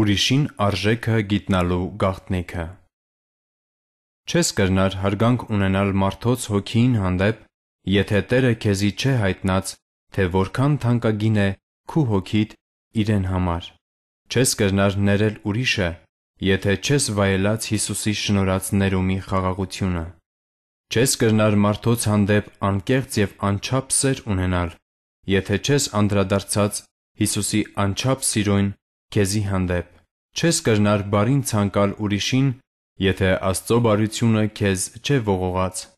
ուրիշին արժեքը գիտնալու գաղտնիքը։ Չես կրնար հարգանք ունենալ մարդոց հոգին հանդեպ, եթե Տերը քեզի չէ հայտնած, թե որքան թանկագին է քու հոգիդ իրեն համար։ Չես կրնար ներել ուրիշը, եթե չես վայելած Հիսուսի շնորհած ներումի խաղաղությունը։ Չես կրնար մարդոց հանդեպ անկեղծ եւ անչափ սեր ունենալ, եթե չես անդրադարձած Հիսուսի անչափ սիրուն քեզի հանդեպ։ Չես կրնար բարին ցանկալ ուրիշին, եթե Աստծո բարությունը քեզ չէ ողողած։